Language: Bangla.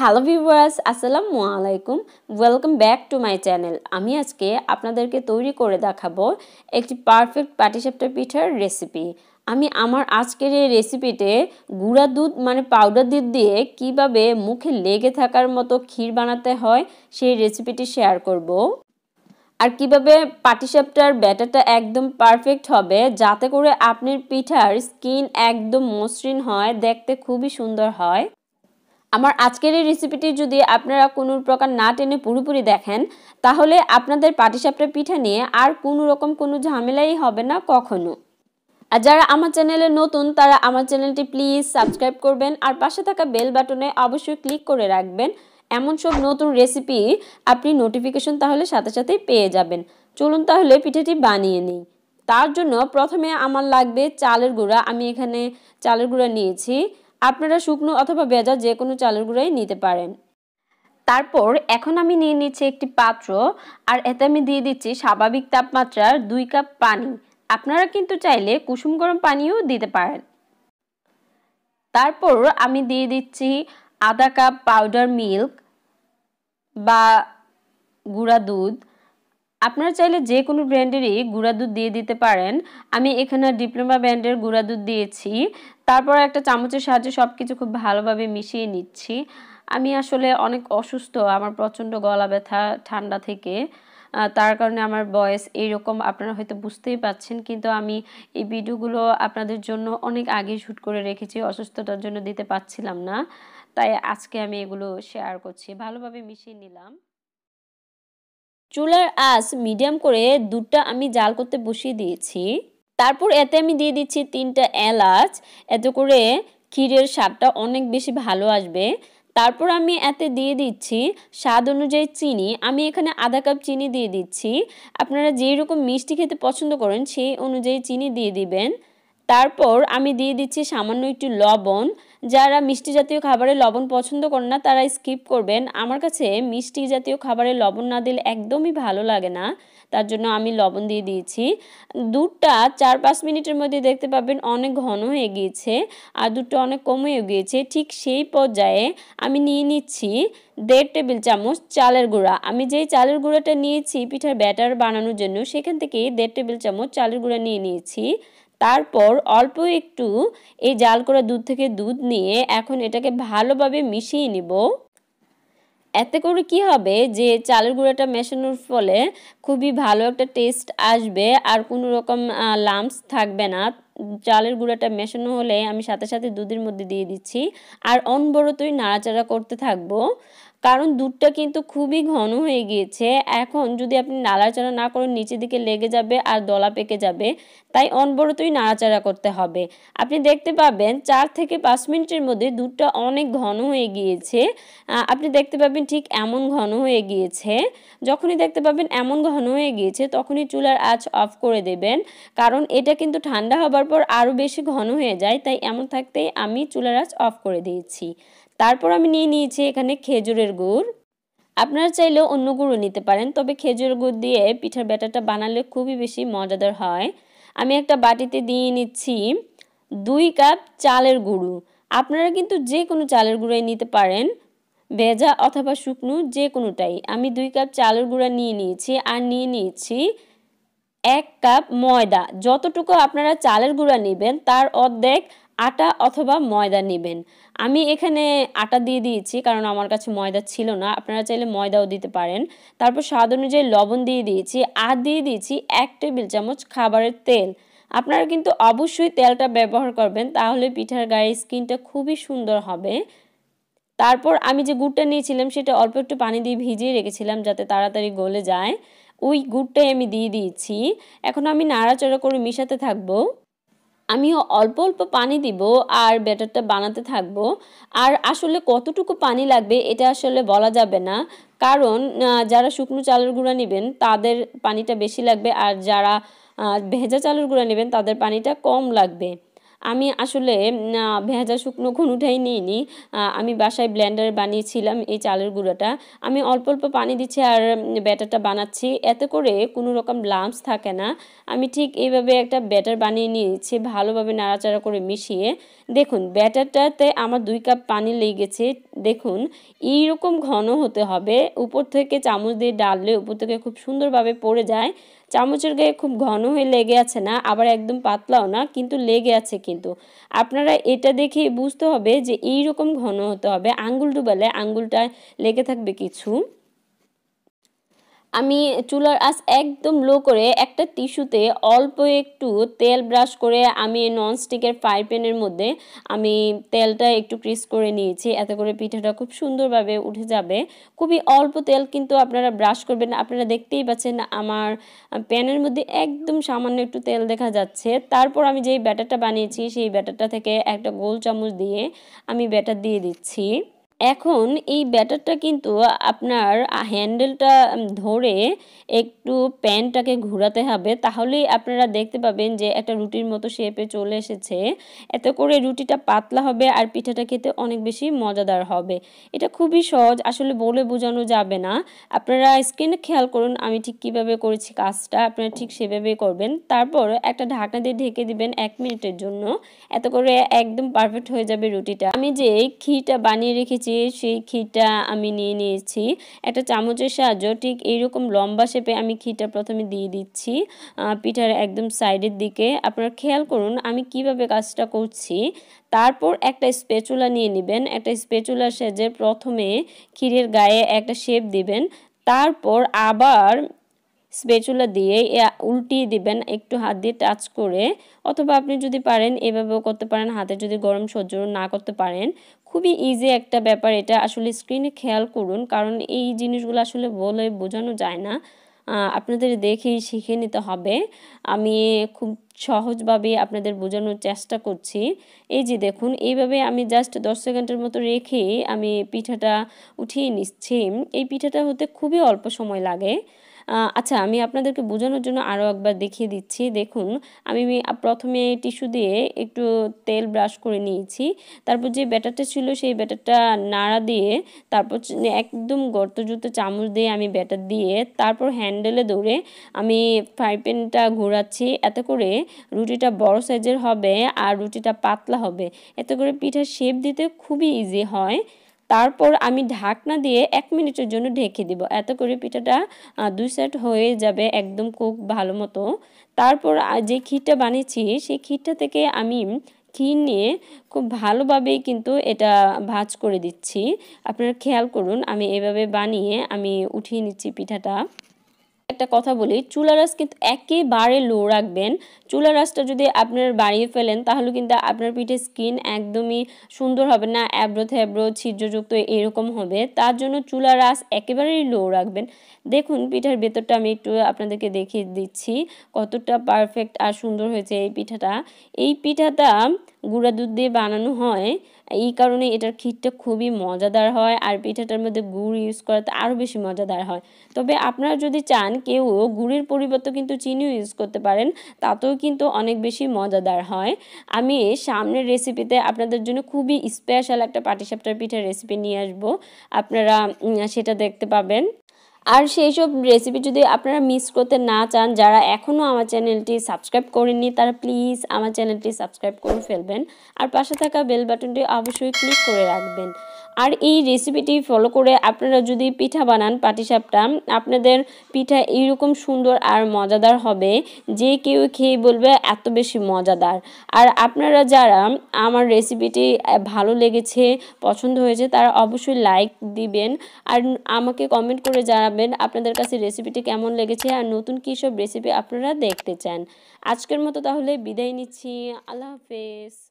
হ্যালো ভিউয়ার্স আসসালামু আলাইকুম welcome back to my channel আমি আজকে আপনাদেরকে তৈরি করে দেখাবো একটি পারফেক্ট পাটিসাপটা পিঠার রেসিপি আমি আমার আজকের এই রেসিপিতে গুঁড়া দুধ মানে পাউডার দুধ দিয়ে কিভাবে মুখে লেগে থাকার মতো ক্ষীর বানাতে হয় সেই রেসিপিটি শেয়ার করব। আর কিভাবে পাটিসাপটার ব্যাটারটা একদম পারফেক্ট হবে যাতে করে আপনার পিঠার স্কিন একদম মসৃণ হয় দেখতে খুবই সুন্দর হয় আমার আজকের এই রেসিপিটি যদি আপনারা কোনো প্রকার না টেনে পুরোপুরি দেখেন তাহলে আপনাদের পাটিসাপটা পিঠা নিয়ে আর কোনো রকম কোনো ঝামেলাই হবে না কখনো আর যারা আমার চ্যানেলে নতুন তারা আমার চ্যানেলটি প্লিজ সাবস্ক্রাইব করবেন আর পাশে থাকা বেল বাটনে অবশ্যই ক্লিক করে রাখবেন এমন সব নতুন রেসিপি আপনি নোটিফিকেশন তাহলে সাথে সাথেই পেয়ে যাবেন চলুন তাহলে পিঠাটি বানিয়ে নিই তার জন্য প্রথমে আমার লাগবে চালের গুঁড়া আমি এখানে চালের গুঁড়া নিয়েছি আপনারা শুকনো অথবা ভেজা যে কোনো চালের গুঁড়াই নিতে পারেন তারপর এখন আমি নিয়ে নিচ্ছি একটি পাত্র আর এতে আমি দিয়ে দিচ্ছি স্বাভাবিক তাপমাত্রার দুই কাপ পানি আপনারা কিন্তু চাইলে কুসুম গরম পানিও দিতে পারেন তারপর আমি দিয়ে দিচ্ছি আধা কাপ পাউডার মিল্ক বা গুঁড়া দুধ আপনারা চাইলে যে কোনো ব্র্যান্ডেরই গুঁড়া দুধ দিয়ে দিতে পারেন আমি এখানে ডিপ্লোমা ব্র্যান্ডের গুঁড়া দুধ দিয়েছি তারপর একটা চামচের সাহায্যে সব কিছু খুব ভালোভাবে মিশিয়ে নিচ্ছি আমি আসলে অনেক অসুস্থ আমার প্রচণ্ড গলা ব্যথা ঠান্ডা থেকে তার কারণে আমার বয়স এইরকম আপনারা হয়তো বুঝতেই পাচ্ছেন কিন্তু আমি এই ভিডিওগুলো আপনাদের জন্য অনেক আগে শ্যুট করে রেখেছি অসুস্থতার জন্য দিতে পারছিলাম না তাই আজকে আমি এগুলো শেয়ার করছি ভালোভাবে মিশিয়ে নিলাম চুলার আঁচ মিডিয়াম করে দুটা আমি জাল করতে বসিয়ে দিয়েছি তারপর এতে আমি দিয়ে দিচ্ছি তিনটা এলাচ এত করে ক্ষীরের স্বাদটা অনেক বেশি ভালো আসবে তারপর আমি এতে দিয়ে দিচ্ছি স্বাদ অনুযায়ী চিনি আমি এখানে আধা কাপ চিনি দিয়ে দিচ্ছি আপনারা যেই রকম মিষ্টি খেতে পছন্দ করেন সেই অনুযায়ী চিনি দিয়ে দিবেন তারপর আমি দিয়ে দিচ্ছি সামান্য একটু লবণ যারা মিষ্টি জাতীয় খাবারে লবণ পছন্দ করেন না তারা স্কিপ করবেন আমার কাছে মিষ্টি জাতীয় খাবারে লবণ না দিলে একদমই ভালো লাগে না তার জন্য আমি লবণ দিয়ে দিয়েছি দুধটা চার পাঁচ মিনিটের মধ্যে দেখতে পাবেন অনেক ঘন হয়ে গিয়েছে আর দুধটা অনেক কমেও গিয়েছে ঠিক সেই পর্যায়ে আমি নিয়ে নিচ্ছি দেড় টেবিল চামচ চালের গুঁড়া আমি যেই চালের গুঁড়াটা নিয়েছি পিঠার ব্যাটার বানানোর জন্য সেখান থেকে দেড় টেবিল চামচ চালের গুঁড়া নিয়ে নিয়েছি তারপর অল্প একটু এই জাল করা দুধ থেকে দুধ নিয়ে এখন এটাকে ভালোভাবে মিশিয়ে নিব এতে করে কি হবে যে চালের গুঁড়াটা মেশানোর ফলে খুবই ভালো একটা টেস্ট আসবে আর কোনো রকম লামস থাকবে না চালের গুঁড়াটা মেশানো হলে আমি সাথে সাথে দুধের মধ্যে দিয়ে দিচ্ছি আর অনবরতই নাড়াচাড়া করতে থাকবো কারণ দুধটা কিন্তু খুবই ঘন হয়ে গিয়েছে এখন যদি আপনি নাড়াচাড়া না করেন নিচের দিকে লেগে যাবে আর দলা পেকে যাবে তাই অনবরতই নাড়াচাড়া করতে হবে আপনি দেখতে পাবেন চার থেকে পাঁচ মিনিটের মধ্যে দুধটা অনেক ঘন হয়ে গিয়েছে আপনি দেখতে পাবেন ঠিক এমন ঘন হয়ে গিয়েছে যখনই দেখতে পাবেন এমন ঘন হয়ে গিয়েছে তখনই চুলার আঁচ অফ করে দেবেন কারণ এটা কিন্তু ঠান্ডা হবার পর আরও বেশি ঘন হয়ে যায় তাই এমন থাকতেই আমি চুলার আঁচ অফ করে দিয়েছি তারপর আমি নিয়ে নিয়েছি এখানে খেজুরের গুড় আপনারা চাইলেও অন্য গুঁড়ো নিতে পারেন তবে খেজুর গুড় দিয়ে পিঠার ব্যাটারটা বানালে খুবই বেশি মজাদার হয় আমি একটা বাটিতে দিয়ে নিচ্ছি দুই কাপ চালের গুঁড়ো আপনারা কিন্তু যে কোনো চালের গুঁড়াই নিতে পারেন ভেজা অথবা শুকনো যে কোনোটাই আমি দুই কাপ চালের গুঁড়া নিয়ে নিয়েছি আর নিয়ে নিয়েছি এক কাপ ময়দা যতটুকু আপনারা চালের গুঁড়া নেবেন তার অর্ধেক আটা অথবা ময়দা নেবেন আমি এখানে আটা দিয়ে দিয়েছি কারণ আমার কাছে ময়দা ছিল না আপনারা চাইলে ময়দাও দিতে পারেন তারপর স্বাদ অনুযায়ী লবণ দিয়ে দিয়েছি আর দিয়ে দিয়েছি এক টেবিল চামচ খাবারের তেল আপনারা কিন্তু অবশ্যই তেলটা ব্যবহার করবেন তাহলে পিঠার গায়ের স্কিনটা খুবই সুন্দর হবে তারপর আমি যে গুড়টা নিয়েছিলাম সেটা অল্প একটু পানি দিয়ে ভিজিয়ে রেখেছিলাম যাতে তাড়াতাড়ি গলে যায় ওই গুড়টাই আমি দিয়ে দিয়েছি এখন আমি নাড়াচাড়া করে মিশাতে থাকবো আমিও অল্প অল্প পানি দিব আর ব্যাটারটা বানাতে থাকব আর আসলে কতটুকু পানি লাগবে এটা আসলে বলা যাবে না কারণ যারা শুকনো চালের গুঁড়া নেবেন তাদের পানিটা বেশি লাগবে আর যারা ভেজা চালের গুঁড়া নেবেন তাদের পানিটা কম লাগবে আমি আসলে ভেজা শুকনো কোনোটাই নিইনি আমি বাসায় ব্ল্যান্ডার বানিয়েছিলাম এই চালের গুঁড়োটা আমি অল্প অল্প পানি দিচ্ছি আর ব্যাটারটা বানাচ্ছি এতে করে কোনো রকম লাম্পস থাকে না আমি ঠিক এইভাবে একটা ব্যাটার বানিয়ে নিয়েছি ভালোভাবে নাড়াচাড়া করে মিশিয়ে দেখুন ব্যাটারটাতে আমার দুই কাপ পানি লেগেছে দেখুন এইরকম ঘন হতে হবে উপর থেকে চামচ দিয়ে ডাললে উপর থেকে খুব সুন্দরভাবে পড়ে যায় চামচের গায়ে খুব ঘন হয়ে লেগে আছে না আবার একদম পাতলাও না কিন্তু লেগে আছে কিন্তু আপনারা এটা দেখে বুঝতে হবে যে এই রকম ঘন হতে হবে আঙ্গুল ডুবালে আঙ্গুলটা লেগে থাকবে কিছু আমি চুলার আঁচ একদম লো করে একটা টিস্যুতে অল্প একটু তেল ব্রাশ করে আমি ননস্টিকের ফ্রাই প্যানের মধ্যে আমি তেলটা একটু ক্রিস করে নিয়েছি এতে করে পিঠাটা খুব সুন্দরভাবে উঠে যাবে খুবই অল্প তেল কিন্তু আপনারা ব্রাশ করবেন আপনারা দেখতেই পাচ্ছেন আমার প্যানের মধ্যে একদম সামান্য একটু তেল দেখা যাচ্ছে তারপর আমি যেই ব্যাটারটা বানিয়েছি সেই ব্যাটারটা থেকে একটা গোল চামচ দিয়ে আমি ব্যাটার দিয়ে দিচ্ছি এখন এই ব্যাটারটা কিন্তু আপনার হ্যান্ডেলটা ধরে একটু প্যানটাকে ঘুরাতে হবে তাহলেই আপনারা দেখতে পাবেন যে একটা রুটির মতো শেপে চলে এসেছে এত করে রুটিটা পাতলা হবে আর পিঠাটা খেতে অনেক বেশি মজাদার হবে এটা খুবই সহজ আসলে বলে বোঝানো যাবে না আপনারা স্ক্রিনে খেয়াল করুন আমি ঠিক কীভাবে করেছি কাজটা আপনারা ঠিক সেভাবেই করবেন তারপর একটা ঢাকনা দিয়ে ঢেকে দিবেন এক মিনিটের জন্য এত করে একদম পারফেক্ট হয়ে যাবে রুটিটা আমি যে ক্ষীরটা বানিয়ে রেখেছি নিয়েছি সেই খিটা আমি নিয়ে নিয়েছি একটা চামচের সাহায্য ঠিক এইরকম লম্বা শেপে আমি খিটা প্রথমে দিয়ে দিচ্ছি পিঠার একদম সাইডের দিকে আপনারা খেয়াল করুন আমি কিভাবে কাজটা করছি তারপর একটা স্পেচুলা নিয়ে নেবেন একটা স্পেচুলা সেজে প্রথমে ক্ষীরের গায়ে একটা শেপ দিবেন তারপর আবার স্পেচুলা দিয়ে উল্টিয়ে দিবেন একটু হাত দিয়ে টাচ করে অথবা আপনি যদি পারেন এভাবেও করতে পারেন হাতে যদি গরম সহ্য না করতে পারেন খুবই ইজি একটা ব্যাপার এটা আসলে স্ক্রিনে খেয়াল করুন কারণ এই জিনিসগুলো আসলে বলে বোঝানো যায় না আপনাদের দেখেই শিখে নিতে হবে আমি খুব সহজভাবে আপনাদের বোঝানোর চেষ্টা করছি এই যে দেখুন এইভাবে আমি জাস্ট দশ সেকেন্ডের মতো রেখে আমি পিঠাটা উঠিয়ে নিচ্ছি এই পিঠাটা হতে খুবই অল্প সময় লাগে আচ্ছা আমি আপনাদেরকে বোঝানোর জন্য আরও একবার দেখিয়ে দিচ্ছি দেখুন আমি প্রথমে টিস্যু দিয়ে একটু তেল ব্রাশ করে নিয়েছি তারপর যে ব্যাটারটা ছিল সেই ব্যাটারটা নাড়া দিয়ে তারপর একদম গর্তযুক্ত চামচ দিয়ে আমি ব্যাটার দিয়ে তারপর হ্যান্ডেলে ধরে আমি ফ্রাই প্যানটা ঘোরাচ্ছি এতে করে রুটিটা বড় সাইজের হবে আর রুটিটা পাতলা হবে এতে করে পিঠার শেপ দিতে খুবই ইজি হয় তারপর আমি ঢাকনা দিয়ে এক মিনিটের জন্য ঢেকে দিব এত করে পিঠাটা দুই সেট হয়ে যাবে একদম খুব ভালো মতো তারপর যে ক্ষীরটা বানিয়েছি সেই ক্ষীরটা থেকে আমি খি নিয়ে খুব ভালোভাবেই কিন্তু এটা ভাজ করে দিচ্ছি আপনারা খেয়াল করুন আমি এভাবে বানিয়ে আমি উঠিয়ে নিচ্ছি পিঠাটা একটা কথা বলি চুলা রাস কিন্তু একেবারে লো রাখবেন চুলা রাসটা যদি আপনার বাড়িয়ে ফেলেন তাহলে কিন্তু আপনার পিঠে স্কিন একদমই সুন্দর হবে না অ্যাব্রো থ্যাব্রো ছিদ্রযুক্ত এরকম হবে তার জন্য চুলা রাস একেবারেই লো রাখবেন দেখুন পিঠার ভেতরটা আমি একটু আপনাদেরকে দেখিয়ে দিচ্ছি কতটা পারফেক্ট আর সুন্দর হয়েছে এই পিঠাটা এই পিঠাটা গুঁড়া দুধ দিয়ে বানানো হয় এই কারণে এটার ক্ষীরটা খুবই মজাদার হয় আর পিঠাটার মধ্যে গুড় ইউজ করাতে আরও বেশি মজাদার হয় তবে আপনারা যদি চান কেউ গুড়ের পরিবর্তে কিন্তু চিনিও ইউজ করতে পারেন তাতেও কিন্তু অনেক বেশি মজাদার হয় আমি সামনের রেসিপিতে আপনাদের জন্য খুবই স্পেশাল একটা পাটিসাপটার পিঠার রেসিপি নিয়ে আসবো আপনারা সেটা দেখতে পাবেন আর সেই সব রেসিপি যদি আপনারা মিস করতে না চান যারা এখনও আমার চ্যানেলটি সাবস্ক্রাইব করেননি তারা প্লিজ আমার চ্যানেলটি সাবস্ক্রাইব করে ফেলবেন আর পাশে থাকা বেল বাটনটি অবশ্যই ক্লিক করে রাখবেন আর এই রেসিপিটি ফলো করে আপনারা যদি পিঠা বানান পাটিসাপটা আপনাদের পিঠা এইরকম সুন্দর আর মজাদার হবে যে কেউ খেয়ে বলবে এত বেশি মজাদার আর আপনারা যারা আমার রেসিপিটি ভালো লেগেছে পছন্দ হয়েছে তারা অবশ্যই লাইক দিবেন আর আমাকে কমেন্ট করে জানাবেন আপনাদের কাছে রেসিপিটি কেমন লেগেছে আর নতুন কী সব রেসিপি আপনারা দেখতে চান আজকের মতো তাহলে বিদায় নিচ্ছি আল্লাহ হাফেজ